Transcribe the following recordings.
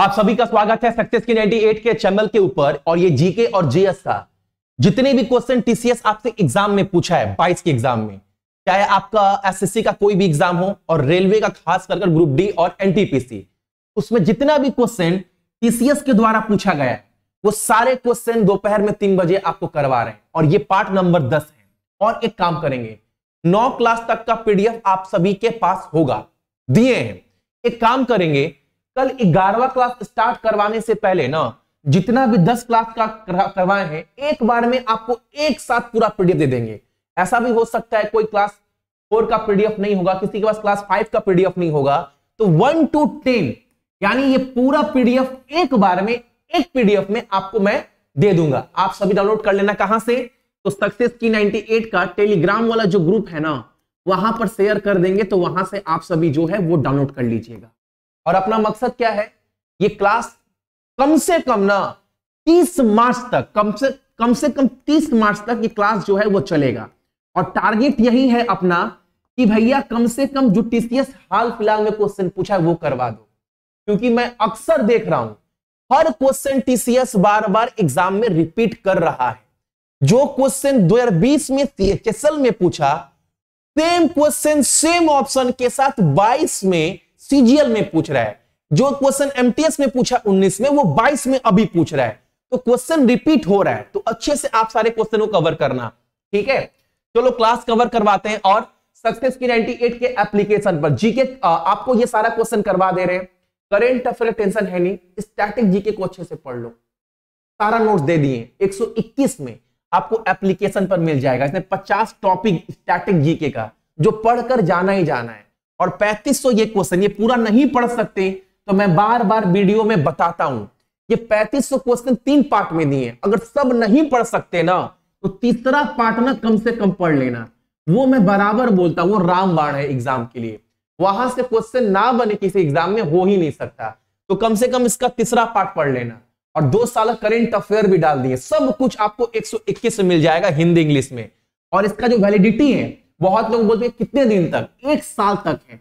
आप सभी का स्वागत है सक्सेस की 98 के चैनल के ऊपर और ये जीके और जीएस का जितने भी क्वेश्चन टीसीएस आपसे एग्जाम में पूछा है 22 के एग्जाम में चाहे आपका एसएससी का कोई भी एग्जाम हो और रेलवे का खास कर ग्रुप डी और एनटीपीसी उसमें जितना भी क्वेश्चन टीसीएस के द्वारा पूछा गया है वो सारे क्वेश्चन दोपहर में तीन बजे आपको करवा रहे हैं और ये पार्ट नंबर दस है और एक काम करेंगे नौ क्लास तक का पीडीएफ आप सभी के पास होगा दिए हैं एक काम करेंगे कल ग्यारहवा क्लास स्टार्ट करवाने से पहले ना जितना भी दस क्लास का करवाए हैं एक बार में आपको एक साथ पूरा पीडीएफ दे देंगे ऐसा भी हो सकता है कोई क्लास फोर का पीडीएफ नहीं होगा किसी के पास क्लास फाइव का पीडीएफ नहीं होगा तो वन टू टेन यानी ये पूरा पीडीएफ एक बार में एक पीडीएफ में आपको मैं दे दूंगा आप सभी डाउनलोड कर लेना कहां से तो सक्सेस की 98 का टेलीग्राम वाला जो ग्रुप है ना वहां पर शेयर कर देंगे तो वहां से आप सभी जो है वो डाउनलोड कर लीजिएगा और अपना मकसद क्या है ये क्लास कम से कम ना 30 मार्च तक कम से कम से कम 30 मार्च तक ये क्लास जो है वो चलेगा और टारगेट यही है अपना कि भैया कम से कम जो टीसीएस हाल फिलहाल में क्वेश्चन पूछा है वो करवा दो क्योंकि मैं अक्सर देख रहा हूं हर क्वेश्चन टीसीएस बार बार एग्जाम में रिपीट कर रहा है जो क्वेश्चन 2020 में सीएचएसएल में पूछा सेम क्वेश्चन सेम ऑप्शन के साथ 22 में सीजीएल में पूछ रहा है जो क्वेश्चन एमटीएस में पूछा 19 में वो 22 में अभी पूछ रहा है तो क्वेश्चन रिपीट हो रहा है तो अच्छे से आप सारे क्वेश्चन को कवर करना ठीक है चलो क्लास कवर करवाते हैं और सक्सेस की नाइनटी के एप्लीकेशन पर जीके आपको ये सारा क्वेश्चन करवा दे रहे हैं करेंट अफेयर टेंशन है नहीं स्टैटिक जीके को अच्छे से पढ़ लो सारा नोट दे दिए 121 में आपको एप्लीकेशन पर मिल जाएगा इसमें 50 टॉपिक स्टैटिक जीके का जो पढ़कर जाना ही जाना है और 3500 ये क्वेश्चन ये पूरा नहीं पढ़ सकते तो मैं बार बार वीडियो में बताता हूं ये 3500 क्वेश्चन तीन पार्ट में दिए अगर सब नहीं पढ़ सकते ना तो तीसरा पार्ट ना कम से कम पढ़ लेना वो मैं बराबर बोलता हूँ वो रामबाण है एग्जाम के लिए वहां से क्वेश्चन ना बने किसी एग्जाम में हो ही नहीं सकता तो कम से कम इसका तीसरा पार्ट पढ़ लेना और दो साल करेंट अफेयर भी डाल दिए सब कुछ आपको 121 में मिल जाएगा हिंदी इंग्लिश में और इसका जो वैलिडिटी है बहुत लोग बोलते हैं कितने दिन तक एक साल तक है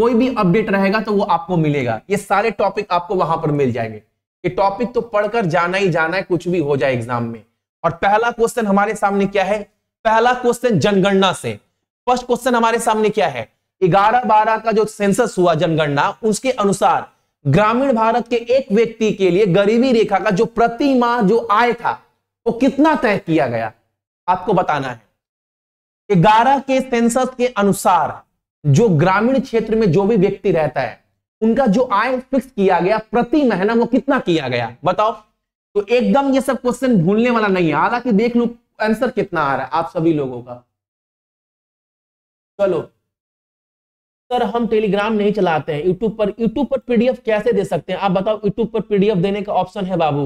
कोई भी अपडेट रहेगा तो वो आपको मिलेगा ये सारे टॉपिक आपको वहां पर मिल जाएंगे ये टॉपिक तो पढ़कर जाना ही जाना है कुछ भी हो जाए एग्जाम में और पहला क्वेश्चन हमारे सामने क्या है पहला क्वेश्चन जनगणना से फर्स्ट क्वेश्चन हमारे सामने क्या है ग्यारह बारह का जो सेंसस हुआ जनगणना उसके अनुसार ग्रामीण भारत के एक व्यक्ति के लिए गरीबी रेखा का जो प्रति माह जो आय था वो कितना तय किया गया आपको बताना है ग्यारह के सेंसस के अनुसार जो ग्रामीण क्षेत्र में जो भी व्यक्ति रहता है उनका जो आय फिक्स किया गया प्रति महीना वो कितना किया गया बताओ तो एकदम ये सब क्वेश्चन भूलने वाला नहीं है हालांकि देख लो आंसर कितना आ रहा है आप सभी लोगों का चलो सर हम टेलीग्राम नहीं चलाते हैं यूट्यूब पर यूट्यूब पर पीडीएफ कैसे दे सकते हैं आप बताओ यूट्यूब पर पीडीएफ देने का ऑप्शन है बाबू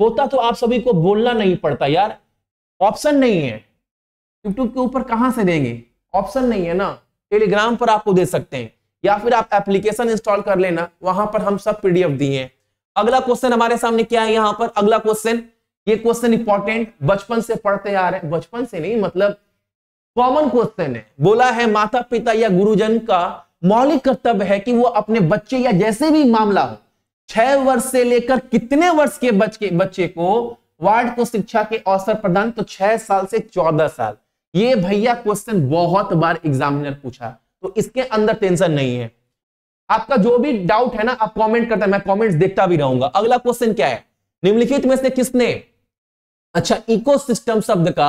होता तो आप सभी को बोलना नहीं पड़ता यार ऑप्शन नहीं है यूट्यूब के ऊपर कहाँ से देंगे ऑप्शन नहीं है ना टेलीग्राम पर आपको दे सकते हैं या फिर आप एप्लीकेशन इंस्टॉल कर लेना वहां पर हम सब पीडीएफ दिए हैं अगला क्वेश्चन हमारे सामने क्या है यहाँ पर अगला क्वेश्चन ये क्वेश्चन इंपॉर्टेंट बचपन से पढ़ते आ रहे हैं बचपन से नहीं मतलब कॉमन क्वेश्चन है बोला है माता पिता या गुरुजन का मौलिक कर्तव्य है कि वो अपने बच्चे या जैसे भी मामला हो छह वर्ष से लेकर कितने वर्ष के बच्चे बच्चे को वार्ड को शिक्षा के अवसर प्रदान तो छह साल से चौदह साल ये भैया क्वेश्चन बहुत बार एग्जामिनर पूछा तो इसके अंदर टेंशन नहीं है आपका जो भी डाउट है ना आप कमेंट करता मैं कमेंट्स देखता भी रहूंगा अगला क्वेश्चन क्या है निम्नलिखित में से किसने अच्छा इकोसिस्टम शब्द का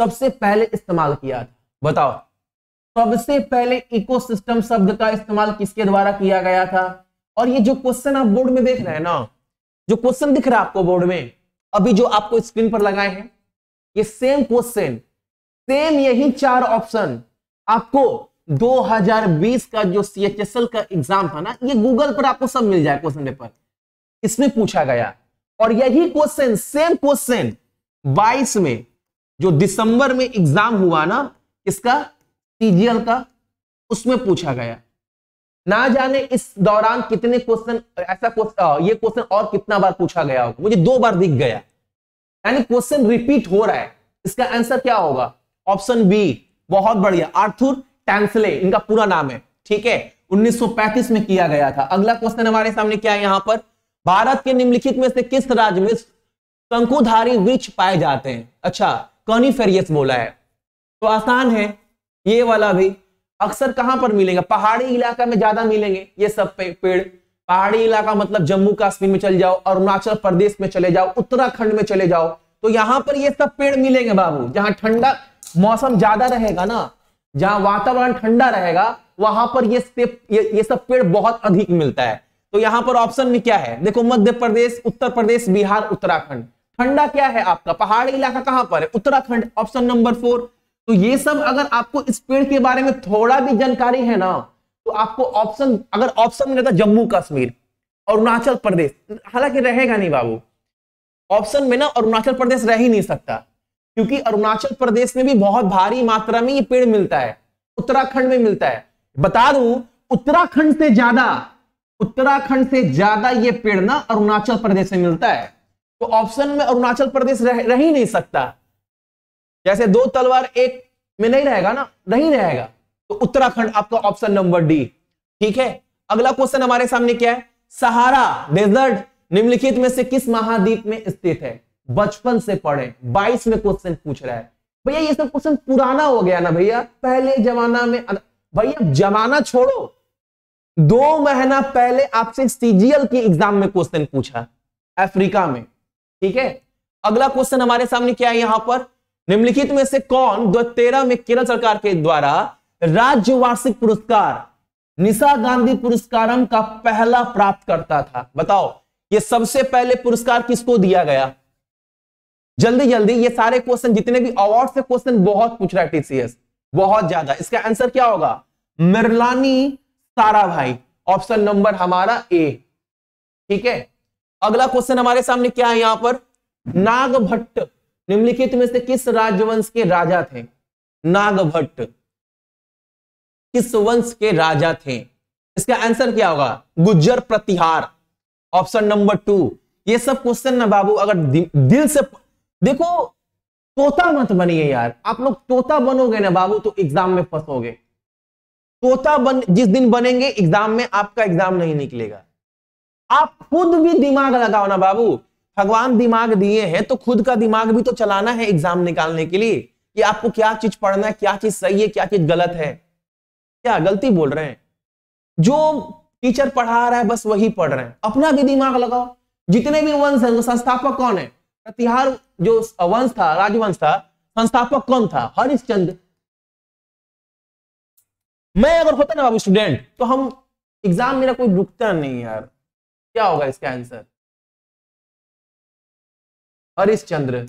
सबसे पहले इस्तेमाल किया था बताओ सबसे पहले इकोसिस्टम शब्द का इस्तेमाल किसके द्वारा किया गया था और ये जो क्वेश्चन आप बोर्ड में देख रहे हैं ना जो क्वेश्चन दिख रहा है आपको बोर्ड में अभी जो आपको स्क्रीन पर लगाए हैं ये सेम क्वेश्चन सेम यही चार ऑप्शन आपको 2020 का जो सी एच एस एल का एग्जाम था ना ये गूगल पर आपको सब मिल जाए क्वेश्चन पेपर इसमें पूछा गया और यही क्वेश्चन सेम क्वेश्चन 22 में जो दिसंबर में एग्जाम हुआ ना इसका सीजीएल का उसमें पूछा गया ना जाने इस दौरान कितने क्वेश्चन ऐसा क्वेश्चन ये क्वेश्चन और कितना बार पूछा गया होगा मुझे दो बार दिख गया यानी क्वेश्चन रिपीट हो रहा है इसका आंसर क्या होगा ऑप्शन बी बहुत बढ़िया आर्थुर टैंसले इनका पूरा नाम है ठीक है 1935 में किया गया था अगला क्वेश्चन हमारे सामने क्या है यहां पर भारत के निम्नलिखित में से किस राज्य में शंकुधारी वृक्ष पाए जाते हैं अच्छा कॉनिफेरियस बोला है तो आसान है ये वाला भी अक्सर कहां पर मिलेंगे पहाड़ी इलाका में ज्यादा मिलेंगे ये सब पे, पेड़ पहाड़ी इलाका मतलब जम्मू कश्मीर में चले जाओ अरुणाचल प्रदेश में चले जाओ उत्तराखंड में चले जाओ तो यहां पर ये सब पेड़ मिलेंगे बाबू जहां ठंडा मौसम ज्यादा रहेगा ना जहां वातावरण ठंडा रहेगा वहां पर ये ये, ये सब पेड़ बहुत अधिक मिलता है तो यहां पर ऑप्शन में क्या है देखो मध्य प्रदेश उत्तर प्रदेश बिहार उत्तराखंड ठंडा क्या है आपका पहाड़ी इलाका कहां पर है उत्तराखंड ऑप्शन नंबर फोर तो ये सब अगर आपको इस पेड़ के बारे में थोड़ा भी जानकारी है ना तो आपको ऑप्शन अगर ऑप्शन में रहता तो जम्मू कश्मीर अरुणाचल प्रदेश हालांकि रहेगा नहीं बाबू ऑप्शन में ना अरुणाचल प्रदेश रह ही नहीं सकता क्योंकि अरुणाचल प्रदेश में भी बहुत भारी मात्रा में ये पेड़ मिलता है उत्तराखंड में मिलता है बता दू उत्तराखंड से ज्यादा उत्तराखंड से ज्यादा ये पेड़ ना अरुणाचल प्रदेश में मिलता है तो ऑप्शन में अरुणाचल प्रदेश रह, रह ही नहीं सकता जैसे दो तलवार एक में नहीं रहेगा ना नहीं रहेगा तो उत्तराखंड आपका ऑप्शन नंबर डी ठीक है अगला क्वेश्चन हमारे सामने क्या है सहारा डेजर्ट निम्नलिखित में से किस महाद्वीप में स्थित है बचपन से पढ़े बाईस में क्वेश्चन पूछ रहा है भैया ये सब क्वेश्चन पुराना हो गया ना भैया पहले जमाना में भैया जमाना छोड़ो दो महीना पहले आपसे सीजीएल की एग्जाम में क्वेश्चन पूछा अफ्रीका में ठीक है अगला क्वेश्चन हमारे सामने क्या है यहां पर निम्नलिखित में से कौन दो में केरल सरकार के द्वारा राज्य वार्षिक पुरस्कार निशा गांधी पुरस्कार का पहला प्राप्त करता था बताओ ये सबसे पहले पुरस्कार किसको दिया गया जल्दी जल्दी ये सारे क्वेश्चन जितने भी अवार्ड से क्वेश्चन बहुत पूछ रहा है टीसीएस बहुत ज्यादा इसका आंसर क्या होगा मिरलानी सारा भाई ऑप्शन नंबर हमारा ए ठीक है अगला क्वेश्चन हमारे सामने क्या है यहां पर नागभट्ट निम्नलिखित में से किस राजवंश के राजा थे नागभट्ट किस वंश के राजा थे इसका आंसर क्या होगा Gurjar Pratihar option number two ये सब क्वेश्चन ना बाबू अगर दिल से देखो तोता मत बनिए यार आप लोग तोता बनोगे ना बाबू तो एग्जाम में फंसोगे तोता बन जिस दिन बनेंगे एग्जाम में आपका एग्जाम नहीं निकलेगा आप खुद भी दिमाग लगाओ ना बाबू भगवान दिमाग दिए हैं तो खुद का दिमाग भी तो चलाना है एग्जाम निकालने के लिए कि आपको क्या चीज पढ़ना है क्या चीज सही है क्या चीज गलत है क्या गलती बोल रहे हैं जो टीचर पढ़ा रहा है बस वही पढ़ रहे हैं अपना भी दिमाग लगाओ जितने भी वन संस्थापक कौन है तिहार जो वंश था राजवंश था संस्थापक कौन था हरिश्चंद मैं अगर होता ना बाबू स्टूडेंट तो हम एग्जाम मेरा कोई रुकता नहीं यार क्या होगा इसका आंसर हरिश्चंद्र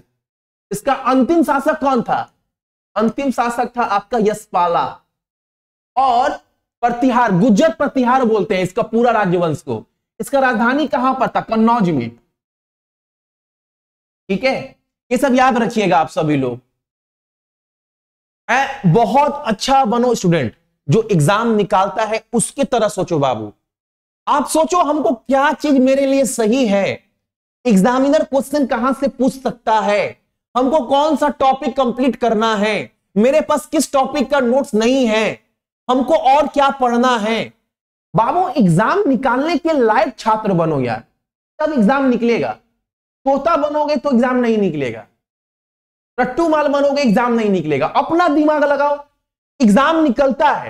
इसका अंतिम शासक कौन था अंतिम शासक था आपका यशपाला और प्रतिहार गुजर प्रतिहार बोलते हैं इसका पूरा राज्यवंश को इसका राजधानी कहां पर था कन्नौज में ठीक है ये सब याद रखिएगा आप सभी लोग बहुत अच्छा बनो स्टूडेंट जो एग्जाम निकालता है उसके तरह सोचो बाबू आप सोचो हमको क्या चीज मेरे लिए सही है एग्जामिनर क्वेश्चन कहां से पूछ सकता है हमको कौन सा टॉपिक कंप्लीट करना है मेरे पास किस टॉपिक का नोट्स नहीं है हमको और क्या पढ़ना है बाबू एग्जाम निकालने के लायक छात्र बनो यार तब एग्जाम निकलेगा तोता बनोगे तो एग्जाम नहीं निकलेगा रट्टू माल बनोगे एग्जाम नहीं निकलेगा अपना दिमाग लगाओ एग्जाम निकलता है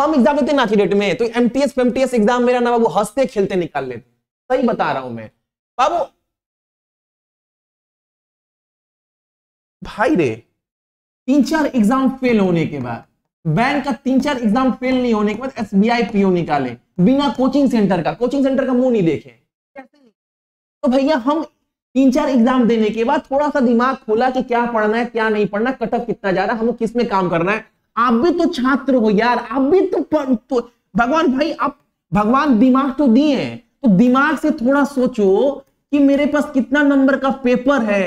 हम एग्जाम देते नाची डेट में तो एमटीएस एमटीएस एग्जाम मेरा ना बाबू हंसते खेलते निकाल लेते सही बता रहा हूं मैं बाबू भाई रे तीन चार एग्जाम फेल होने के बाद बैंक का तीन चार एग्जाम फेल नहीं होने के बाद एसबीआई पीओ निकाले बिना कोचिंग सेंटर का कोचिंग सेंटर का मुंह नहीं देखे तो भैया हम तीन चार एग्जाम देने के बाद थोड़ा सा दिमाग खोला कि क्या पढ़ना है क्या नहीं पढ़ना कटअप कितना जा रहा है हमें किस में काम करना है आप भी तो छात्र हो यार आप भी तो, तो भगवान भाई आप भगवान दिमाग तो दिए तो दिमाग से थोड़ा सोचो कि मेरे पास कितना नंबर का पेपर है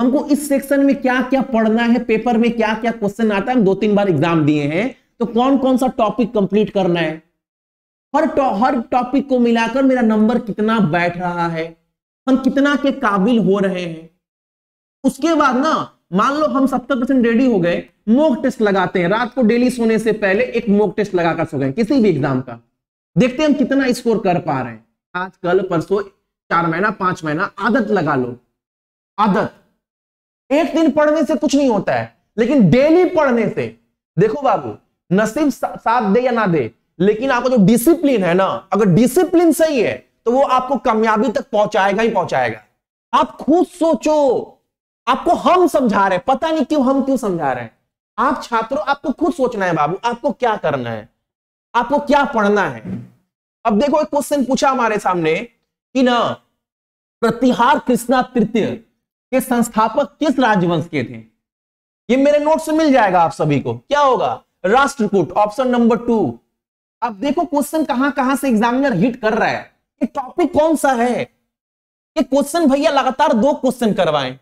हमको इस सेक्शन में क्या क्या पढ़ना है पेपर में क्या क्या क्वेश्चन आता है हम दो तीन बार एग्जाम दिए हैं तो कौन कौन सा टॉपिक कंप्लीट करना है हर टौ, को मिलाकर मेरा नंबर कितना बैठ रहा है हम कितना के काबिल हो रहे हैं उसके बाद ना मान लो हम सत्तर परसेंट रेडी हो गए मोक टेस्ट लगाते हैं रात को डेली सोने से पहले एक मोक टेस्ट लगाकर सो गए किसी भी एग्जाम का देखते हैं हम कितना स्कोर कर पा रहे हैं आज कल परसों चार महीना पांच महीना आदत लगा लो आदत एक दिन पढ़ने से कुछ नहीं होता है लेकिन डेली पढ़ने से देखो बाबू नसीब साथ दे या ना दे लेकिन आपका जो डिसिप्लिन है ना अगर डिसिप्लिन सही है तो वो आपको कामयाबी तक पहुंचाएगा ही पहुंचाएगा आप खुद सोचो आपको हम समझा रहे हैं पता नहीं क्यों हम क्यों समझा रहे हैं आप छात्रों आपको खुद सोचना है बाबू आपको क्या करना है आपको क्या पढ़ना है अब देखो एक क्वेश्चन पूछा हमारे सामने कि ना प्रतिहार कृष्णा तृतीय के संस्थापक किस राजवंश के थे ये मेरे नोट से मिल जाएगा आप सभी को क्या होगा राष्ट्रकूट ऑप्शन नंबर टू अब देखो क्वेश्चन कहां कहां से एग्जामिनर हिट कर रहा है ये टॉपिक कौन सा है ये क्वेश्चन भैया लगातार दो क्वेश्चन करवाए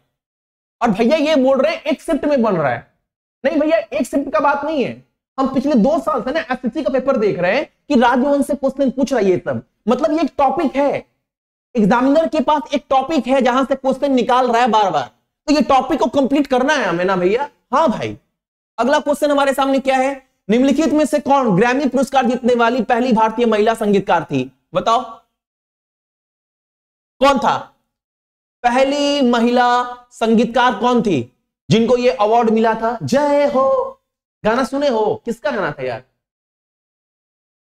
और भैया ये बोल रहे हैं एक शिफ्ट में बन रहा है नहीं भैया एक शिफ्ट का बात नहीं है हम पिछले दो साल से ना एसएससी का पेपर देख रहे हैं कि राजभवन से क्वेश्चन पूछ रही है तब मतलब ये एक टॉपिक है एग्जामिनर के पास एक टॉपिक है जहां से क्वेश्चन निकाल रहा है बार बार तो ये टॉपिक को कंप्लीट करना है हमें ना भैया हाँ भाई अगला क्वेश्चन हमारे सामने क्या है निम्नलिखित में से कौन ग्रामीण पुरस्कार जीतने वाली पहली भारतीय महिला संगीतकार थी बताओ कौन था पहली महिला संगीतकार कौन थी जिनको ये अवार्ड मिला था जय हो गाना सुने हो किसका गाना था यार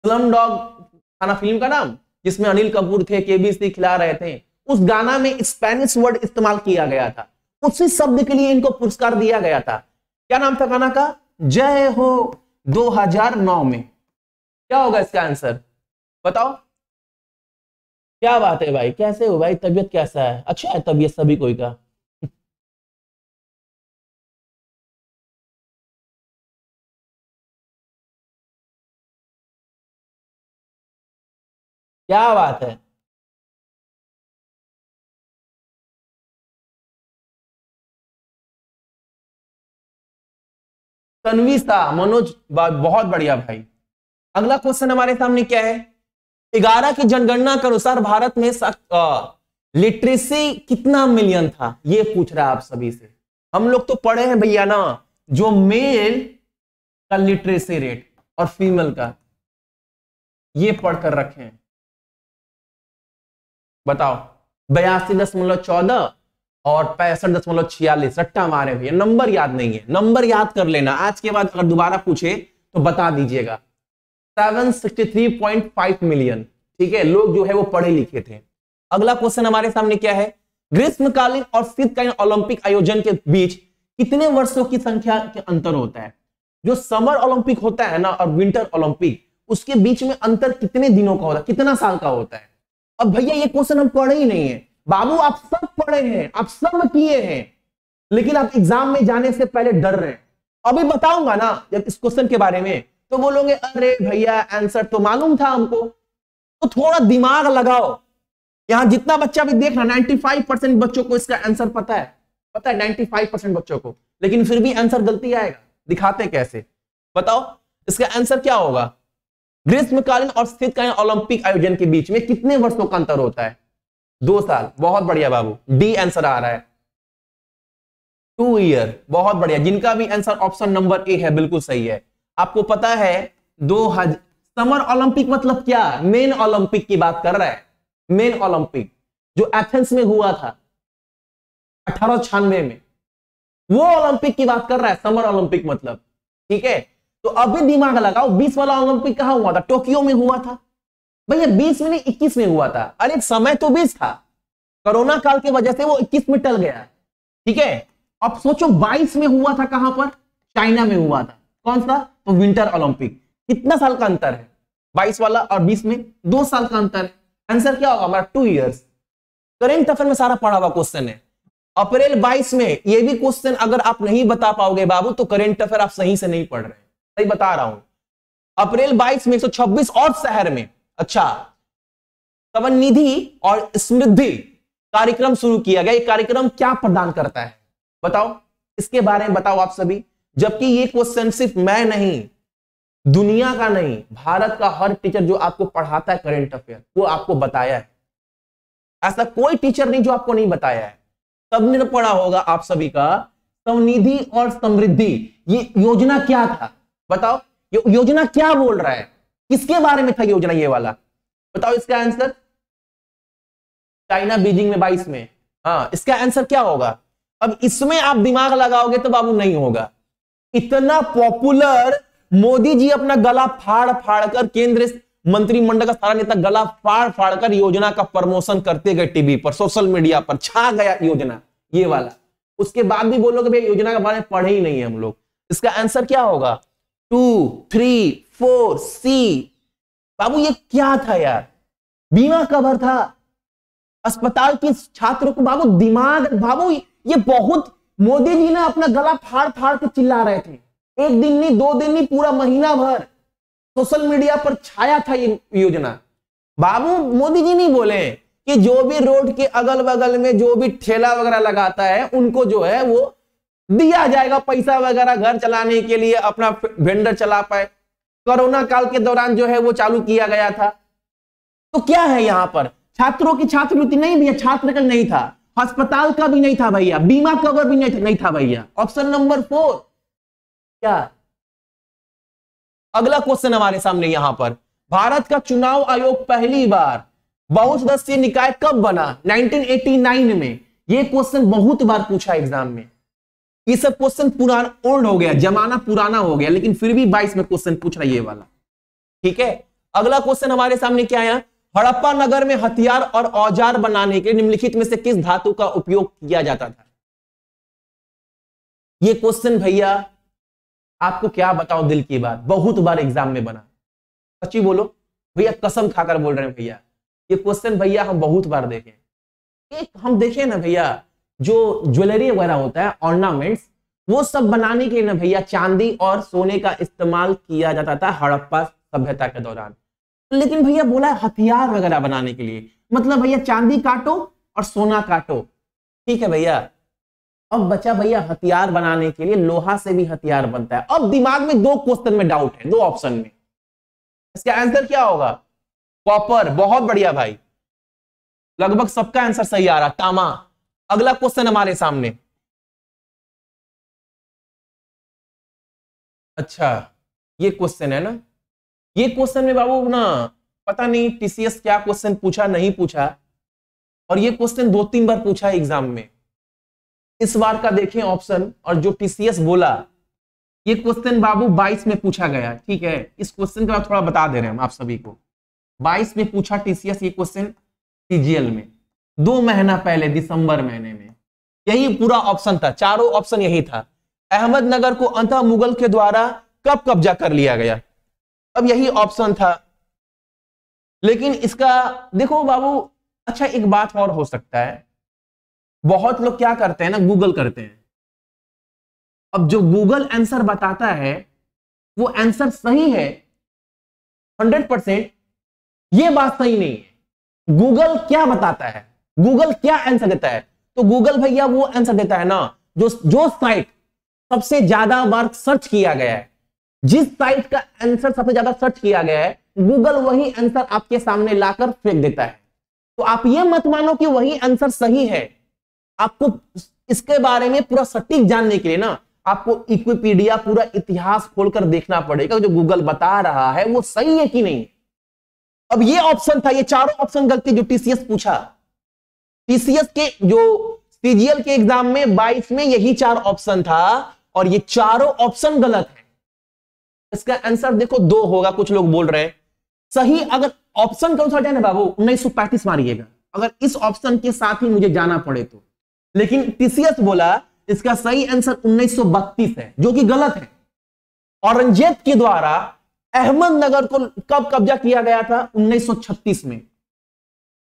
स्लम डॉग खाना फिल्म का नाम जिसमें अनिल कपूर थे केबीसी खिला रहे थे उस गाना में स्पेनिश वर्ड इस्तेमाल किया गया था उसी शब्द के लिए इनको पुरस्कार दिया गया था क्या नाम था गाना का जय हो 2009 में क्या होगा इसका आंसर बताओ क्या बात है भाई कैसे हो भाई तबियत कैसा है अच्छा है तबियत सभी कोई का क्या बात है तनवी सा मनोज बहुत बढ़िया भाई अगला क्वेश्चन हमारे सामने क्या है ग्यारह की जनगणना के अनुसार भारत में लिटरेसी कितना मिलियन था ये पूछ रहा है आप सभी से हम लोग तो पढ़े हैं भैया ना जो मेल का लिटरेसी रेट और फीमेल का ये पढ़कर हैं बताओ बयासी दशमलव चौदह और पैंसठ दशमलव छियालीस रट्टा मारे भैया नंबर याद नहीं है नंबर याद कर लेना आज के बाद अगर दोबारा पूछे तो बता दीजिएगा 763.5 मिलियन ठीक है लोग जो है वो पढ़े लिखे थे अगला क्वेश्चन हमारे सामने क्या है ग्रीष्मकालीन और शीतकालीन ओलंपिक आयोजन के बीच कितने वर्षों की संख्या के अंतर होता है जो समर ओलंपिक होता है ना और विंटर ओलंपिक उसके बीच में अंतर कितने दिनों का होता है कितना साल का होता है अब भैया ये क्वेश्चन हम पढ़े ही नहीं है बाबू आप सब पढ़े हैं आप सब किए हैं लेकिन आप एग्जाम में जाने से पहले डर रहे हैं अभी बताऊंगा ना जब इस क्वेश्चन के बारे में तो बोलोगे अरे भैया आंसर तो मालूम था हमको तो थोड़ा दिमाग लगाओ यहां जितना बच्चा भी देख रहा नाइनटी फाइव परसेंट बच्चों को इसका आंसर पता है पता है नाइनटी फाइव परसेंट बच्चों को लेकिन फिर भी आंसर गलती आएगा दिखाते कैसे बताओ इसका आंसर क्या होगा ग्रीष्मकालीन और शीतकालीन ओलंपिक आयोजन के बीच में कितने वर्षों का अंतर होता है दो साल बहुत बढ़िया बाबू डी आंसर आ रहा है टू ईयर बहुत बढ़िया जिनका भी आंसर ऑप्शन नंबर ए है बिल्कुल सही है आपको पता है दो हज समर ओलंपिक मतलब क्या मेन ओलंपिक की बात कर रहा है मेन ओलंपिक जो एथेंस में हुआ था अठारह में वो ओलंपिक की बात कर रहा है समर ओलंपिक मतलब ठीक है तो अभी दिमाग लगाओ बीस वाला ओलंपिक कहा हुआ था टोक्यो में हुआ था भैया बीस में नहीं इक्कीस में हुआ था अरे समय तो बीस था कोरोना काल की वजह से वो इक्कीस में टल गया ठीक है अब सोचो बाईस में हुआ था कहां पर चाइना में हुआ था कौन सा तो विंटर ओलंपिक कितना साल का अंतर है बाईस वाला और बीस में दो साल का अंतर है आंसर क्या होगा हमारा टू ईयर्स करेंट अफेयर में सारा पढ़ा हुआ क्वेश्चन है अप्रैल 22 में ये भी क्वेश्चन अगर आप नहीं बता पाओगे बाबू तो करेंट अफेयर आप सही से नहीं पढ़ रहे सही बता रहा हूं अप्रैल 22 में 126 और शहर में अच्छा निधि और समृद्धि कार्यक्रम शुरू किया गया ये कार्यक्रम क्या प्रदान करता है बताओ इसके बारे में बताओ आप सभी जबकि ये क्वेश्चन सिर्फ मैं नहीं दुनिया का नहीं भारत का हर टीचर जो आपको पढ़ाता है करेंट अफेयर वो आपको बताया है ऐसा कोई टीचर नहीं जो आपको नहीं बताया है सबने तो पढ़ा होगा आप सभी का स्वनिधि और समृद्धि ये योजना क्या था बताओ यो, योजना क्या बोल रहा है किसके बारे में था योजना ये वाला बताओ इसका आंसर चाइना बीजिंग में बाईस में हाँ इसका आंसर क्या होगा अब इसमें आप दिमाग लगाओगे तो बाबू नहीं होगा इतना पॉपुलर मोदी जी अपना गला फाड़ फाड़ कर केंद्र मंत्रिमंडल का सारा नेता गला फाड़ फाड़ कर योजना का प्रमोशन करते गए टीवी पर सोशल मीडिया पर छा गया योजना ये वाला उसके बाद भी बोलोगे भाई योजना के बारे में पढ़े ही नहीं है हम लोग इसका आंसर क्या होगा टू थ्री फोर सी बाबू ये क्या था यार बीमा कवर था अस्पताल की छात्रों को बाबू दिमाग बाबू ये बहुत मोदी जी ना अपना गला फाड़ फाड़ के चिल्ला रहे थे एक दिन नहीं दो दिन नहीं पूरा महीना भर सोशल मीडिया पर छाया था ये योजना बाबू मोदी जी नहीं बोले कि जो भी रोड के अगल बगल में जो भी ठेला वगैरह लगाता है उनको जो है वो दिया जाएगा पैसा वगैरह घर चलाने के लिए अपना वेंडर चला पाए कोरोना काल के दौरान जो है वो चालू किया गया था तो क्या है यहाँ पर छात्रों की छात्रवृत्ति नहीं भी छात्र का नहीं था अस्पताल का भी नहीं था भैया बीमा कवर भी नहीं था, भैया ऑप्शन नंबर फोर क्या अगला क्वेश्चन हमारे सामने यहां पर भारत का चुनाव आयोग पहली बार सदस्य निकाय कब बना 1989 में यह क्वेश्चन बहुत बार पूछा एग्जाम में ये सब क्वेश्चन पुराना ओल्ड हो गया जमाना पुराना हो गया लेकिन फिर भी 22 में क्वेश्चन पूछ रहा है ये वाला ठीक है अगला क्वेश्चन हमारे सामने क्या आया हड़प्पा नगर में हथियार और औजार बनाने के लिए निम्नलिखित में से किस धातु का उपयोग किया जाता था ये क्वेश्चन भैया आपको क्या बताओ दिल की बात बहुत बार एग्जाम में बना सची बोलो भैया कसम खाकर बोल रहे हैं भैया ये क्वेश्चन भैया हम बहुत बार देखे एक हम देखे ना भैया जो ज्वेलरी वगैरह होता है ऑर्नामेंट्स वो सब बनाने के लिए ना भैया चांदी और सोने का इस्तेमाल किया जाता था हड़प्पा सभ्यता के दौरान लेकिन भैया बोला है हथियार वगैरह बनाने के लिए मतलब भैया चांदी काटो और सोना काटो ठीक है भैया अब बचा भैया हथियार बनाने के लिए लोहा से भी हथियार बनता है अब दिमाग में दो क्वेश्चन में डाउट है दो ऑप्शन में इसका आंसर क्या होगा कॉपर बहुत बढ़िया भाई लगभग सबका आंसर सही आ रहा तामा अगला क्वेश्चन हमारे सामने अच्छा ये क्वेश्चन है ना ये क्वेश्चन में बाबू ना पता नहीं टीसीएस क्या क्वेश्चन पूछा नहीं पूछा और ये क्वेश्चन दो तीन बार पूछा एग्जाम में इस बार का देखें ऑप्शन और जो टीसीएस बोला ये क्वेश्चन बाबू 22 में पूछा गया ठीक है इस क्वेश्चन का थोड़ा बता दे रहे हैं हम आप सभी को 22 में पूछा टीसीएस ये क्वेश्चन सीजीएल में दो महीना पहले दिसंबर महीने में यही पूरा ऑप्शन था चारों ऑप्शन यही था अहमदनगर को अंत मुगल के द्वारा कब कब्जा कर लिया गया अब यही ऑप्शन था लेकिन इसका देखो बाबू अच्छा एक बात और हो सकता है बहुत लोग क्या करते हैं ना गूगल करते हैं अब जो गूगल आंसर बताता है वो आंसर सही है हंड्रेड परसेंट ये बात सही नहीं है गूगल क्या बताता है गूगल क्या आंसर देता है तो गूगल भैया वो आंसर देता है ना जो जो साइट सबसे ज्यादा बार सर्च किया गया है जिस साइट का आंसर सबसे ज्यादा सर्च किया गया है गूगल वही आंसर आपके सामने लाकर फेंक देता है तो आप यह मत मानो कि वही आंसर सही है आपको इसके बारे में पूरा सटीक जानने के लिए ना आपको इक्विपीडिया पूरा इतिहास खोलकर देखना पड़ेगा जो गूगल बता रहा है वो सही है कि नहीं अब ये ऑप्शन था ये चारों ऑप्शन गलती जो टीसीएस पूछा टीसीएस के जो सीजीएल के एग्जाम में बाईस में यही चार ऑप्शन था और ये चारों ऑप्शन गलत है इसका आंसर देखो दो होगा कुछ लोग बोल रहे हैं सही अगर ऑप्शन कौन सा जाने बाबू उन्नीस सौ पैंतीस मारिएगा अगर इस ऑप्शन के साथ ही मुझे जाना पड़े तो लेकिन टीसीएस बोला इसका सही आंसर 1932 है जो कि गलत है औरंगजेब के द्वारा अहमदनगर को कब कब्जा किया गया था 1936 में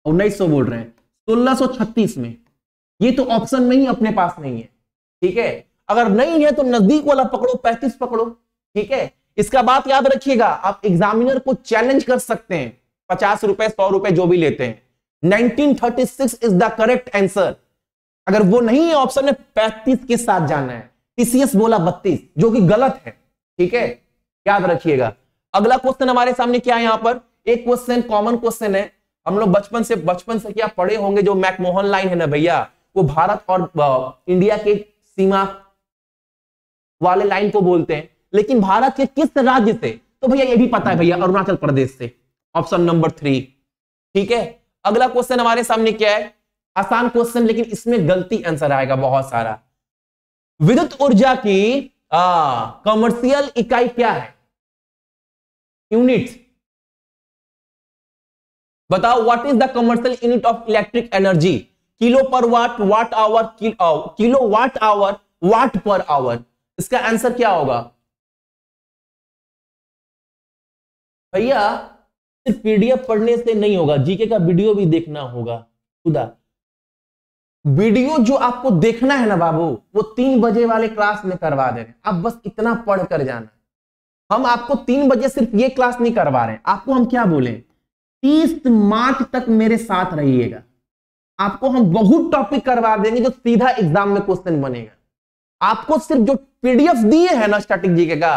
1900 बोल रहे हैं 1636 में ये तो ऑप्शन में ही अपने पास नहीं है ठीक है अगर नहीं है तो नजदीक वाला पकड़ो पैंतीस पकड़ो ठीक है इसका बात याद रखिएगा आप एग्जामिनर को चैलेंज कर सकते हैं पचास रुपए सौ रुपए जो भी लेते हैं 1936 इज द करेक्ट आंसर अगर वो नहीं है ऑप्शन में पैंतीस के साथ जाना है टीसीएस बोला बत्तीस जो कि गलत है ठीक है याद रखिएगा अगला क्वेश्चन हमारे सामने क्या है यहां पर एक क्वेश्चन कॉमन क्वेश्चन है हम लोग बचपन से बचपन से क्या पढ़े होंगे जो मैकमोहन लाइन है ना भैया वो भारत और इंडिया के सीमा वाले लाइन को बोलते हैं लेकिन भारत के किस राज्य से तो भैया ये भी पता है भैया अरुणाचल प्रदेश से ऑप्शन नंबर थ्री ठीक है अगला क्वेश्चन हमारे सामने क्या है आसान क्वेश्चन लेकिन इसमें गलती आंसर आएगा बहुत सारा विद्युत ऊर्जा की कमर्शियल इकाई क्या है यूनिट बताओ what is the commercial unit of electric energy kilo per watt watt hour kilowatt hour watt per hour इसका आंसर क्या होगा भैया सिर्फ पीडीएफ पढ़ने से नहीं होगा जीके का वीडियो भी देखना होगा खुदा वीडियो जो आपको देखना है ना बाबू वो तीन बजे वाले क्लास में करवा दे रहे हैं आप बस इतना पढ़ कर जाना हम आपको तीन बजे सिर्फ ये क्लास नहीं करवा रहे हैं आपको हम क्या बोले तीस मार्च तक मेरे साथ रहिएगा आपको हम बहुत टॉपिक करवा देंगे जो सीधा एग्जाम में क्वेश्चन बनेगा आपको सिर्फ जो पीडीएफ दिए है ना स्टैटिक जीके का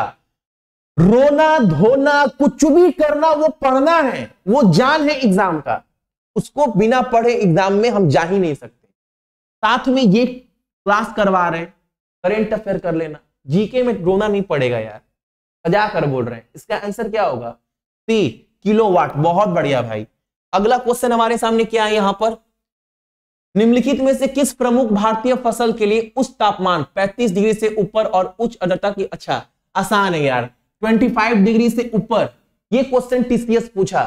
रोना धोना कुछ भी करना वो पढ़ना है वो जान है एग्जाम का उसको बिना पढ़े एग्जाम में हम जा ही नहीं सकते साथ में ये क्लास करवा रहे करेंट अफेयर कर लेना जीके में रोना नहीं पड़ेगा यार सजा कर बोल रहे हैं इसका आंसर क्या होगा सी किलो वाट बहुत बढ़िया भाई अगला क्वेश्चन हमारे सामने क्या है यहां पर निम्नलिखित में से किस प्रमुख भारतीय फसल के लिए उस तापमान 35 डिग्री से ऊपर और उच्च अदरता की अच्छा आसान है यार 25 डिग्री से ऊपर ये क्वेश्चन टीसीएस पूछा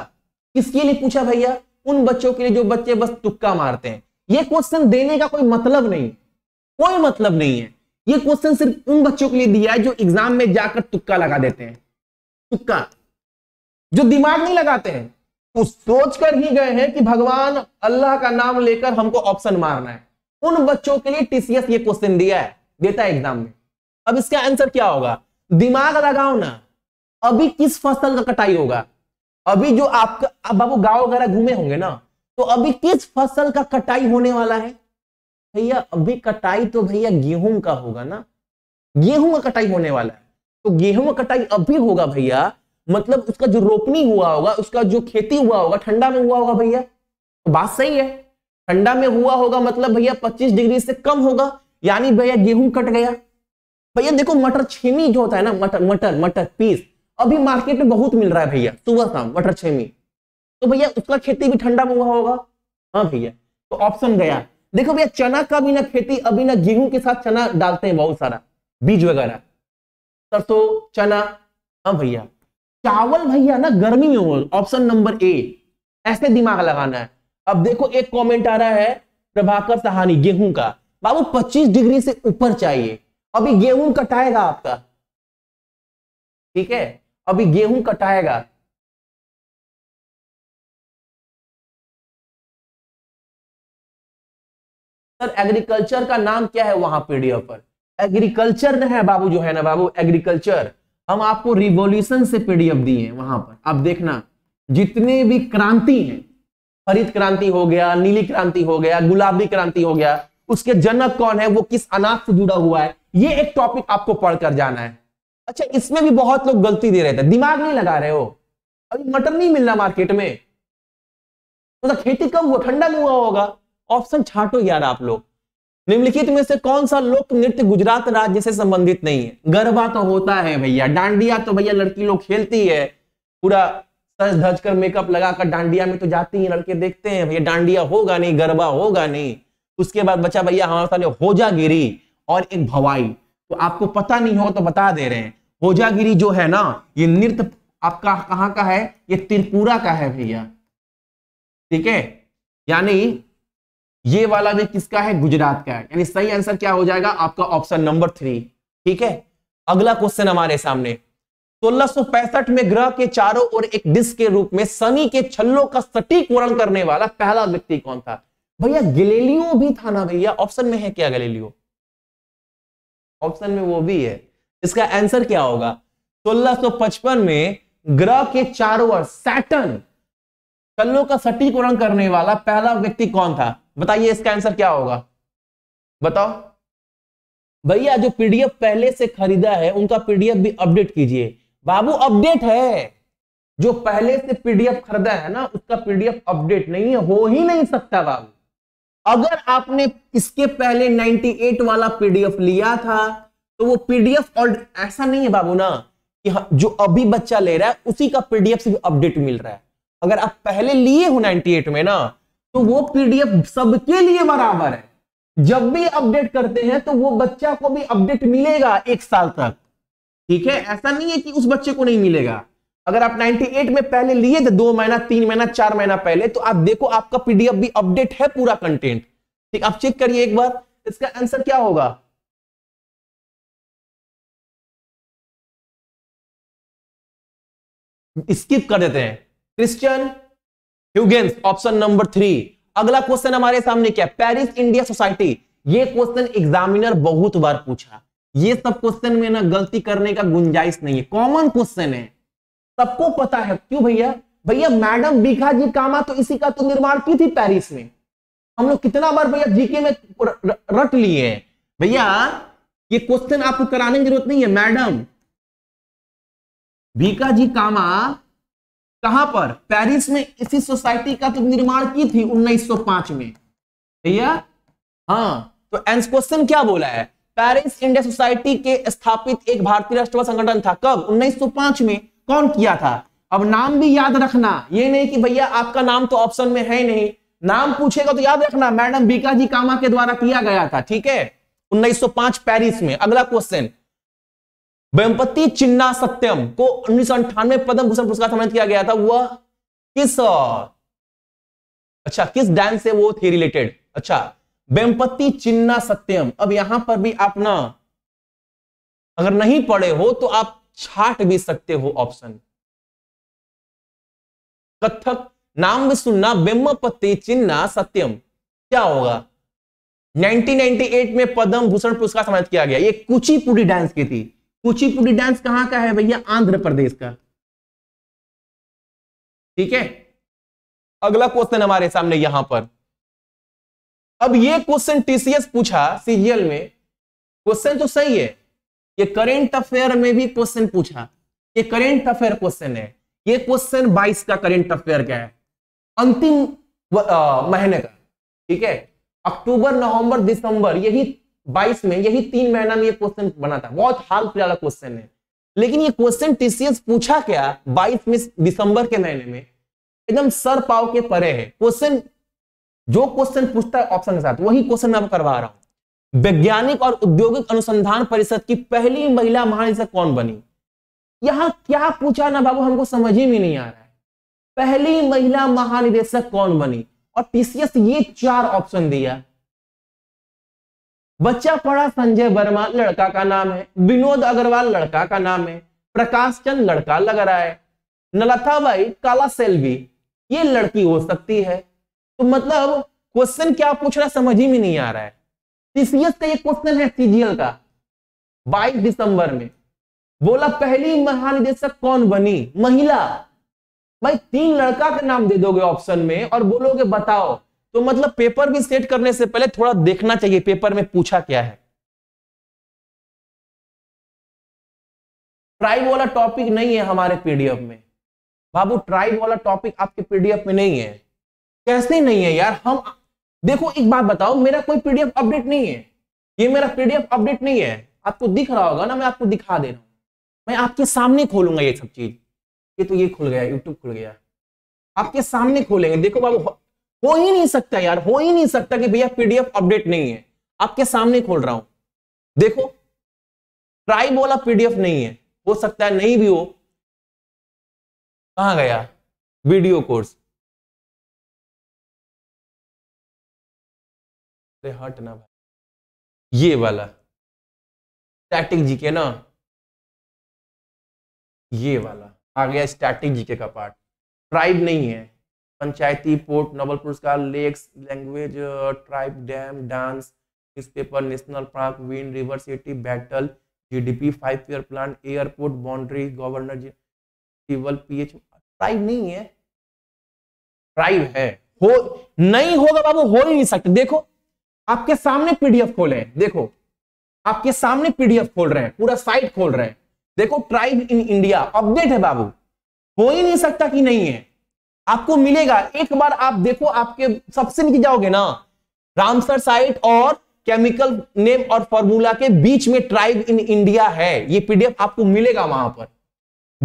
किसके लिए पूछा भैया उन बच्चों के लिए जो बच्चे बस तुक्का मारते हैं ये क्वेश्चन देने का कोई मतलब नहीं कोई मतलब नहीं है ये क्वेश्चन सिर्फ उन बच्चों के लिए दिया है जो एग्जाम में जाकर तुक्का लगा देते हैं तुक्का जो दिमाग नहीं लगाते हैं वो कर ही गए हैं कि भगवान अल्लाह का नाम लेकर हमको ऑप्शन मारना है उन बच्चों के लिए टीसीएस ये क्वेश्चन दिया है देता है एग्जाम में अब इसका आंसर क्या होगा दिमाग लगाओ ना अभी किस फसल का कटाई होगा अभी जो आपका आप बाबू गांव वगैरह घूमे होंगे ना तो अभी किस फसल का कटाई होने वाला है भैया अभी कटाई तो भैया गेहूं का होगा ना गेहूं का कटाई होने वाला है तो गेहूं का कटाई अभी होगा भैया मतलब उसका जो रोपनी हुआ होगा उसका जो खेती हुआ होगा ठंडा में हुआ होगा भैया तो बात सही है ठंडा में हुआ होगा मतलब भैया पच्चीस डिग्री से कम होगा यानी भैया गेहूं कट गया भैया देखो मटर छेमी जो होता है ना मटर मटर मटर पीस अभी मार्केट में बहुत मिल रहा है भैया सुबह शाम मटर छेमी तो भैया उसका खेती भी ठंडा में हुआ होगा हाँ भैया तो ऑप्शन गया देखो भैया चना का भी ना खेती अभी ना गेहूं के साथ चना डालते हैं बहुत सारा बीज वगैरह सरसों चना हाँ भैया चावल भैया ना गर्मी में हुआ ऑप्शन नंबर ए ऐसे दिमाग लगाना है अब देखो एक कॉमेंट आ रहा है प्रभाकर सहानी गेहूं का बाबू पच्चीस डिग्री से ऊपर चाहिए अभी गेहूं कटाएगा आपका ठीक है अभी गेहूं कटाएगा सर एग्रीकल्चर का नाम क्या है वहां पीडीएफ पर एग्रीकल्चर है बाबू जो है ना बाबू एग्रीकल्चर हम आपको रिवॉल्यूशन से पीडीएफ दिए हैं वहां पर आप देखना जितने भी क्रांति हैं हरित क्रांति हो गया नीली क्रांति हो गया गुलाबी क्रांति हो गया उसके जनक कौन है वो किस अनाथ से जुड़ा हुआ है ये एक टॉपिक आपको पढ़कर जाना है अच्छा इसमें भी बहुत लोग गलती दे रहे थे दिमाग नहीं लगा रहे हो अभी मटर नहीं मिल रहा मार्केट में तो, तो खेती कब हुआ ठंडा में हुआ होगा ऑप्शन छाटो यार आप लोग निम्नलिखित में से कौन सा लोक नृत्य गुजरात राज्य से संबंधित नहीं है गरबा तो होता है भैया डांडिया तो भैया लड़की लोग खेलती है पूरा सज धज कर मेकअप लगाकर डांडिया में तो जाती है लड़के देखते हैं भैया डांडिया होगा नहीं गरबा होगा नहीं उसके बाद बचा भैया हमारे साथ हो जागिरी और एक भवाई तो आपको पता नहीं हो तो बता दे रहे हैं होजागिरी जो है ना ये नृत्य आपका कहां का है ये त्रिपुरा का है भैया ठीक है यानी ये वाला भी किसका है गुजरात का है यानी सही आंसर क्या हो जाएगा आपका ऑप्शन नंबर थ्री ठीक है अगला क्वेश्चन हमारे सामने 1665 में ग्रह के चारों ओर एक डिस्क के रूप में शनि के छल्लों का सटीक वर्ण करने वाला पहला व्यक्ति कौन था भैया गलेलियो भी था ना भैया ऑप्शन में है क्या गलेलियो ऑप्शन में वो भी है इसका आंसर क्या होगा 1655 में ग्रह के चारों सैटन कल्लो का सटीक उड़न करने वाला पहला व्यक्ति कौन था बताइए इसका आंसर क्या होगा बताओ भैया जो पीडीएफ पहले से खरीदा है उनका पीडीएफ भी अपडेट कीजिए बाबू अपडेट है जो पहले से पीडीएफ खरीदा है ना उसका पीडीएफ अपडेट नहीं है हो ही नहीं सकता बाबू अगर आपने इसके पहले 98 वाला पीडीएफ लिया था तो वो पीडीएफ और ऐसा नहीं है बाबू ना कि हाँ, जो अभी बच्चा ले रहा है उसी का पीडीएफ से अपडेट मिल रहा है अगर आप पहले लिए हो 98 में ना तो वो पीडीएफ सबके लिए बराबर है जब भी अपडेट करते हैं तो वो बच्चा को भी अपडेट मिलेगा एक साल तक ठीक है ऐसा नहीं है कि उस बच्चे को नहीं मिलेगा अगर आप 98 में पहले लिए थे दो महीना तीन महीना चार महीना पहले तो आप देखो आपका पीडीएफ भी अपडेट है पूरा कंटेंट ठीक आप चेक करिए एक बार इसका आंसर क्या होगा स्किप कर देते हैं Christian Huygens option number three अगला क्वेश्चन हमारे सामने क्या पेरिस इंडिया सोसाइटी ये क्वेश्चन एग्जामिनर बहुत बार पूछा ये सब क्वेश्चन में ना गलती करने का गुंजाइश नहीं है कॉमन क्वेश्चन है सबको पता है क्यों भैया भैया मैडम बीखा जी कामा तो इसी का तो निर्माण की थी पेरिस में हम लोग कितना बार भैया जीके में रट लिए हैं भैया ये क्वेश्चन आपको कराने की जरूरत नहीं है मैडम भीका जी कामा कहां पर पेरिस में इसी सोसाइटी का तो निर्माण की थी 1905 में भैया हाँ तो एंस क्वेश्चन क्या बोला है पेरिस इंडिया सोसाइटी के स्थापित एक भारतीय राष्ट्रवाद संगठन था कब 1905 में कौन किया था अब नाम भी याद रखना ये नहीं कि भैया आपका नाम तो ऑप्शन में है नहीं नाम पूछेगा तो याद रखना मैडम बीका जी कामा के द्वारा किया गया था ठीक है 1905 पेरिस में अगला क्वेश्चन वेम्पति चिन्ना सत्यम को उन्नीस पद्म भूषण पुरस्कार सम्मानित किया गया था वह किस अच्छा किस डांस से वो थे रिलेटेड अच्छा वेम्पति चिन्ना सत्यम अब यहां पर भी आप ना अगर नहीं पढ़े हो तो आप छाट भी सकते हो ऑप्शन कथक नाम सुनना पति चिन्ना सत्यम क्या होगा 1998 में पद्म भूषण पुरस्कार समाज किया गया ये कुचिपुड़ी डांस की थी कुचिपुड़ी डांस कहां का है भैया आंध्र प्रदेश का ठीक है अगला क्वेश्चन हमारे सामने यहां पर अब ये क्वेश्चन टीसीएस पूछा सीजीएल में क्वेश्चन तो सही है ये करेंट अफेयर में भी क्वेश्चन पूछा ये करेंट अफेयर क्वेश्चन है ये क्वेश्चन 22 का करेंट अफेयर क्या है अंतिम महीने का ठीक है अक्टूबर नवंबर दिसंबर यही 22 में यही तीन महीना में ये क्वेश्चन बना था बहुत हाल फिलहाल क्वेश्चन है लेकिन ये क्वेश्चन टीसीएस पूछा क्या 22 में दिसंबर के महीने में एकदम सर पाव के परे है क्वेश्चन जो क्वेश्चन पूछता है ऑप्शन के साथ वही क्वेश्चन मैं करवा रहा हूं वैज्ञानिक और औद्योगिक अनुसंधान परिषद की पहली महिला महानिदेशक कौन बनी यहां क्या पूछा ना बाबू हमको समझ ही में नहीं आ रहा है पहली महिला महानिदेशक कौन बनी और टीसीएस ये चार ऑप्शन दिया बच्चा पढ़ा संजय वर्मा लड़का का नाम है विनोद अग्रवाल लड़का का नाम है प्रकाश चंद लड़का लग रहा है नलथा भाई काला सेल्वी ये लड़की हो सकती है तो मतलब क्वेश्चन क्या पूछ रहा समझ ही में नहीं आ रहा है टीसीएस का एक क्वेश्चन है सीजीएल का 22 दिसंबर में बोला पहली महानिदेशक कौन बनी महिला भाई तीन लड़का का नाम दे दोगे ऑप्शन में और बोलोगे बताओ तो मतलब पेपर भी सेट करने से पहले थोड़ा देखना चाहिए पेपर में पूछा क्या है ट्राइब वाला टॉपिक नहीं है हमारे पीडीएफ में बाबू ट्राइब वाला टॉपिक आपके पीडीएफ में नहीं है कैसे नहीं है यार हम देखो एक बात बताओ मेरा कोई पीडीएफ अपडेट नहीं है ये मेरा पीडीएफ अपडेट नहीं है आपको दिख रहा होगा ना मैं आपको दिखा दे रहा हूँ मैं आपके सामने खोलूंगा ये सब चीज ये तो ये खुल गया यूट्यूब खुल गया आपके सामने खोलेंगे देखो बाबू हो ही नहीं सकता यार हो ही नहीं सकता कि भैया पीडीएफ अपडेट नहीं है आपके सामने खोल रहा हूं देखो ट्राइब वाला पीडीएफ नहीं है हो सकता है नहीं भी हो कहा गया वीडियो कोर्स अरे हट ना भाई ये वाला स्टैटिक जीके ना ये वाला आ गया स्टैटिक जीके का पार्ट ट्राइब नहीं है पंचायती पोर्ट नोबल पुरस्कार lakes language tribe dam dance newspaper national park wind river city battle GDP five year plan airport boundary governor civil PH tribe नहीं है ट्राइब है हो नहीं होगा बाबू हो ही नहीं सकते देखो आपके सामने पीडीएफ खोले देखो आपके सामने पीडीएफ खोल रहे हैं पूरा साइट खोल रहे हैं देखो ट्राइब इन इंडिया अपडेट है बाबू हो ही नहीं सकता कि नहीं है आपको मिलेगा एक बार आप देखो आपके सबसे नीचे जाओगे ना रामसर साइट और केमिकल नेम और फॉर्मूला के बीच में ट्राइब इन इंडिया है ये पीडीएफ आपको मिलेगा वहां पर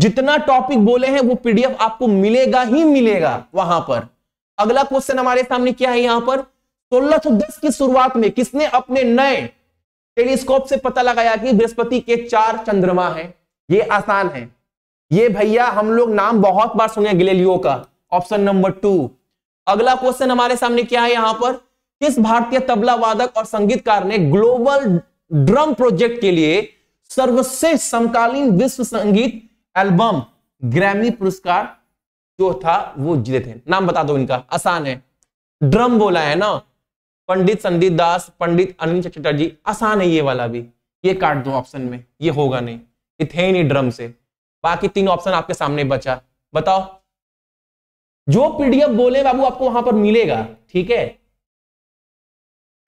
जितना टॉपिक बोले हैं वो पीडीएफ आपको मिलेगा ही मिलेगा वहां पर अगला क्वेश्चन हमारे सामने क्या है यहां पर सोलह की शुरुआत में किसने अपने नए टेलीस्कोप से पता लगाया कि बृहस्पति के चार चंद्रमा हैं ये आसान है ये भैया हम लोग नाम बहुत बार सुने गिलेलियो का ऑप्शन नंबर टू अगला क्वेश्चन हमारे सामने क्या है यहां पर किस भारतीय तबला वादक और संगीतकार ने ग्लोबल ड्रम प्रोजेक्ट के लिए सर्वश्रेष्ठ समकालीन विश्व संगीत एल्बम ग्रैमी पुरस्कार जो था वो जीते थे नाम बता दो इनका आसान है ड्रम बोला है ना पंडित संदीप दास पंडित अनिल चटर्जी आसान है ये वाला भी ये काट दो ऑप्शन में ये होगा नहीं ये थे नहीं ड्रम से बाकी तीन ऑप्शन आपके सामने बचा बताओ जो पीडीएफ बोले बाबू आपको वहां पर मिलेगा ठीक है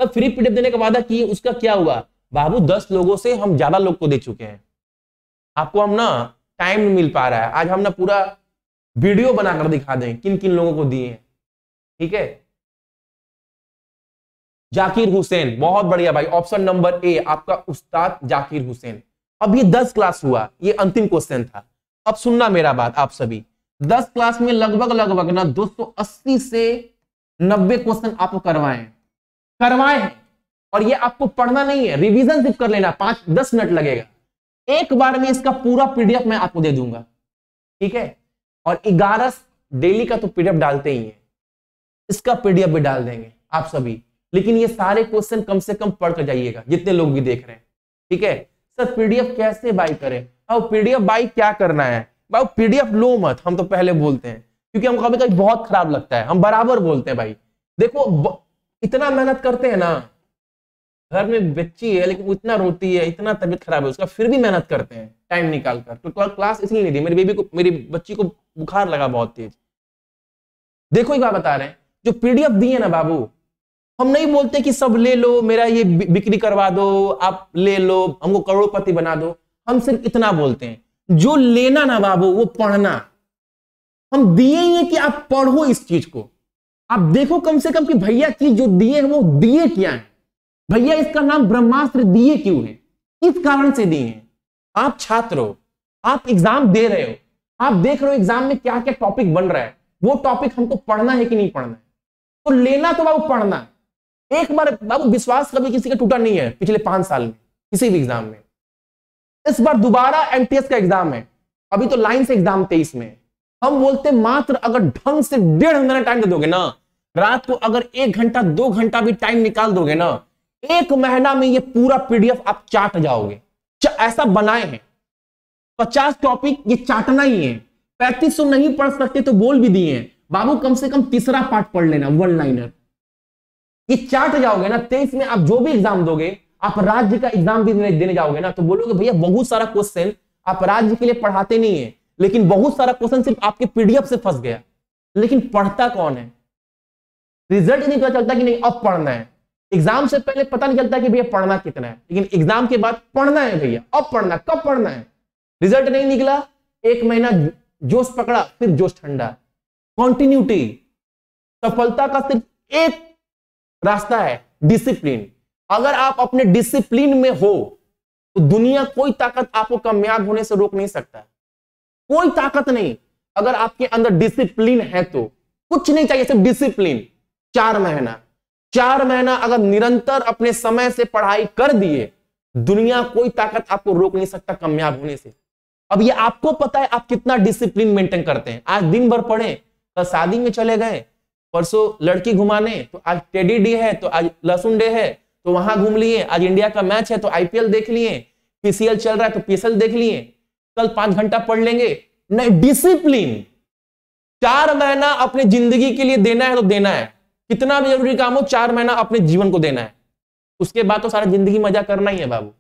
तब फ्री पीडीएफ देने का वादा किए उसका क्या हुआ बाबू दस लोगों से हम ज्यादा लोग को दे चुके हैं आपको हम ना टाइम नहीं मिल पा रहा है आज हम ना पूरा वीडियो बनाकर दिखा दें किन किन लोगों को दिए हैं ठीक है थीके? जाकिर हुसैन बहुत बढ़िया भाई ऑप्शन नंबर ए आपका उस्ताद जाकिर हुसैन अब ये दस क्लास हुआ ये अंतिम क्वेश्चन था अब सुनना मेरा बात आप सभी दस क्लास में लगभग लगभग ना अस्सी से नब्बे क्वेश्चन आप करवाए करवाए और ये आपको पढ़ना नहीं है रिवीजन सिर्फ कर लेना पांच दस मिनट लगेगा एक बार में इसका पूरा पीडीएफ मैं आपको दे दूंगा ठीक है और ग्यारह डेली का तो पीडीएफ डालते ही है इसका पीडीएफ भी डाल देंगे आप सभी लेकिन ये सारे क्वेश्चन कम से कम पढ़ कर जाइएगा जितने लोग भी देख रहे हैं ठीक है सर पीडीएफ कैसे बाई करें अब पीडीएफ बाई क्या करना है भाई पीडीएफ लो मत हम तो पहले बोलते हैं क्योंकि हम कभी कभी बहुत खराब लगता है हम बराबर बोलते हैं भाई देखो इतना मेहनत करते हैं ना घर में बच्ची है लेकिन इतना रोती है इतना तबीयत खराब है उसका फिर भी मेहनत करते हैं टाइम निकाल कर तो क्लास इसलिए नहीं दी मेरी बेबी को मेरी बच्ची को बुखार लगा बहुत तेज देखो एक बात बता रहे हैं जो पीडीएफ दी है ना बाबू हम नहीं बोलते कि सब ले लो मेरा ये बिक्री करवा दो आप ले लो हमको करोड़पति बना दो हम सिर्फ इतना बोलते हैं जो लेना ना बाबू वो पढ़ना हम दिए ही कि आप पढ़ो इस चीज को आप देखो कम से कम कि भैया चीज जो दिए हैं वो दिए क्या है भैया इसका नाम ब्रह्मास्त्र दिए क्यों है किस कारण से दिए हैं आप छात्र हो आप एग्जाम दे रहे हो आप देख रहे हो एग्जाम में क्या क्या टॉपिक बन रहा है वो टॉपिक हमको पढ़ना है कि नहीं पढ़ना है तो लेना तो बाबू पढ़ना है एक बार बाबू विश्वास कभी किसी का टूटा नहीं है पिछले पांच साल में किसी भी एग्जाम में इस बार दोबारा एमटीएस का एग्जाम है अभी तो लाइन से एग्जाम तेईस में हम बोलते मात्र अगर ढंग से डेढ़ घंटा टाइम दे दोगे ना रात को अगर एक घंटा दो घंटा भी टाइम निकाल दोगे ना एक महीना में ये पूरा पीडीएफ आप चाट जाओगे ऐसा बनाए हैं पचास टॉपिक ये चाटना ही है पैंतीस सौ तो नहीं पढ़ सकते तो बोल भी दिए बाबू कम से कम तीसरा पार्ट पढ़ लेना वन लाइनर ये चार्ट जाओगे ना तेईस में आप जो भी एग्जाम दोगे आप राज्य का एग्जाम भी देने जाओगे ना तो बोलोगे भैया बहुत सारा क्वेश्चन आप राज्य के लिए पढ़ाते नहीं है लेकिन बहुत सारा क्वेश्चन सिर्फ आपके पीडीएफ से फंस गया लेकिन पढ़ता कौन है रिजल्ट नहीं पता चलता कि नहीं अब पढ़ना है एग्जाम से पहले पता नहीं चलता कि भैया पढ़ना कितना है लेकिन एग्जाम के बाद पढ़ना है भैया अब पढ़ना कब पढ़ना है रिजल्ट नहीं निकला एक महीना जोश पकड़ा फिर जोश ठंडा कॉन्टिन्यूटी सफलता का सिर्फ एक रास्ता है डिसिप्लिन अगर आप अपने डिसिप्लिन में हो तो दुनिया कोई ताकत आपको कामयाब होने से रोक नहीं सकता कोई ताकत नहीं अगर आपके अंदर डिसिप्लिन है तो कुछ नहीं चाहिए सिर्फ डिसिप्लिन चार महीना चार महीना अगर निरंतर अपने समय से पढ़ाई कर दिए दुनिया कोई ताकत आपको रोक नहीं सकता कामयाब होने से अब ये आपको पता है आप कितना डिसिप्लिन मेंटेन करते हैं आज दिन भर पढ़े कल शादी में चले गए परसों लड़की घुमाने तो आज टेडी डे है तो आज लहसुन डे है तो वहां घूम लिए आज इंडिया का मैच है तो आईपीएल देख लिए पीसीएल चल रहा है तो पीसीएल देख लिए कल पांच घंटा पढ़ लेंगे नहीं डिसिप्लिन चार महीना अपनी जिंदगी के लिए देना है तो देना है कितना भी जरूरी काम हो चार महीना अपने जीवन को देना है उसके बाद तो सारा जिंदगी मजा करना ही है बाबू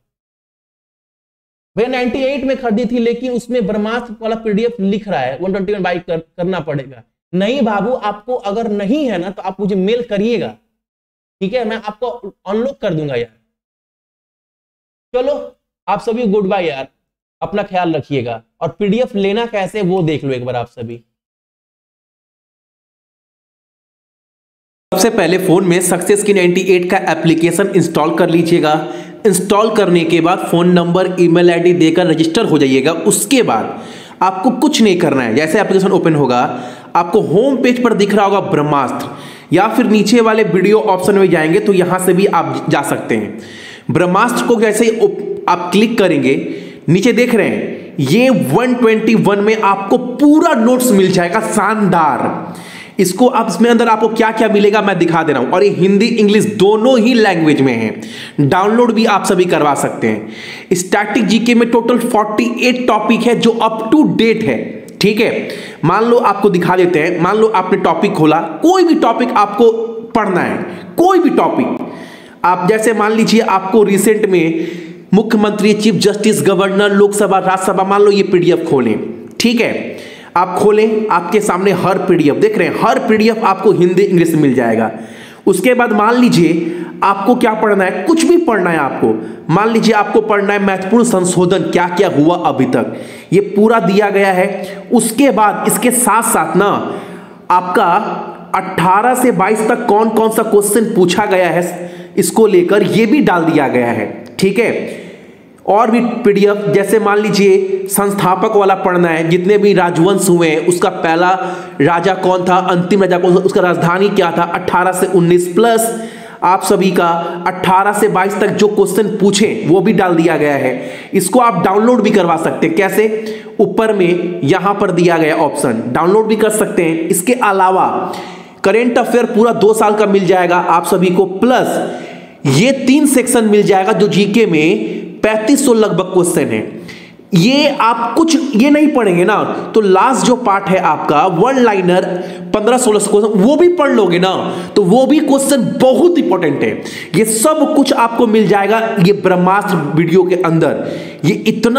भैया नाइनटी एट में खरीदी थी लेकिन उसमें ब्रह्मास्त्र वाला पीडीएफ लिख रहा है वन ट्वेंटी कर, करना पड़ेगा नहीं बाबू आपको अगर नहीं है ना तो आप मुझे मेल करिएगा ठीक है मैं आपको अनलॉक कर दूंगा यार चलो आप सभी गुड बाय यार अपना ख्याल रखिएगा और पीडीएफ लेना कैसे वो देख लो एक बार आप सभी सबसे पहले फ़ोन में सक्सेस की 98 का एप्लीकेशन इंस्टॉल कर लीजिएगा इंस्टॉल करने के बाद फ़ोन नंबर ईमेल आईडी देकर रजिस्टर हो जाइएगा उसके बाद आपको कुछ नहीं करना है जैसे एप्लीकेशन ओपन होगा आपको होम पेज पर दिख रहा होगा ब्रह्मास्त्र या फिर नीचे वाले वीडियो ऑप्शन में जाएंगे तो यहां से भी आप जा सकते हैं ब्रह्मास्त्र को कैसे आप क्लिक करेंगे नीचे देख रहे हैं ये 121 में आपको पूरा नोट्स मिल जाएगा शानदार इसको आप इसमें अंदर आपको क्या क्या मिलेगा मैं दिखा दे रहा हूं और ये हिंदी इंग्लिश दोनों ही लैंग्वेज में है डाउनलोड भी आप सभी करवा सकते हैं स्टैटिक जीके में टोटल 48 टॉपिक है जो अप टू डेट है ठीक है मान लो आपको दिखा देते हैं मान लो आपने टॉपिक खोला कोई भी टॉपिक आपको पढ़ना है कोई भी टॉपिक आप जैसे मान लीजिए आपको रिसेंट में मुख्यमंत्री chief justice governor Lok Sabha Rajya Sabha मान लो ये पीडीएफ खोलें ठीक है आप खोलें आपके सामने हर पीडीएफ देख रहे हैं हर पीडीएफ आपको हिंदी इंग्लिश मिल जाएगा उसके बाद मान लीजिए आपको क्या पढ़ना है कुछ भी पढ़ना है आपको मान लीजिए आपको पढ़ना है महत्वपूर्ण संशोधन क्या क्या हुआ अभी तक ये पूरा दिया गया है उसके बाद इसके साथ साथ ना आपका 18 से 22 तक कौन कौन सा क्वेश्चन पूछा गया है इसको लेकर ये भी डाल दिया गया है ठीक है और भी पी जैसे मान लीजिए संस्थापक वाला पढ़ना है जितने भी राजवंश हुए हैं उसका पहला राजा कौन था अंतिम राजा कौन था उसका राजधानी क्या था 18 से 19 प्लस आप सभी का 18 से 22 तक जो क्वेश्चन पूछे वो भी डाल दिया गया है इसको आप डाउनलोड भी करवा सकते हैं कैसे ऊपर में यहां पर दिया गया ऑप्शन डाउनलोड भी कर सकते हैं इसके अलावा करेंट अफेयर पूरा दो साल का मिल जाएगा आप सभी को प्लस ये तीन सेक्शन मिल जाएगा जो जीके में पैंतीस लगभग क्वेश्चन है ये आप कुछ ये नहीं पढ़ेंगे ना तो लास्ट जो पार्ट है आपका वन लाइनर पंद्रह सोलह क्वेश्चन वो भी पढ़ लोगे ना तो वो भी क्वेश्चन बहुत इंपॉर्टेंट है ये सब कुछ आपको मिल जाएगा ये ब्रह्मास्त्र वीडियो के अंदर ये इतना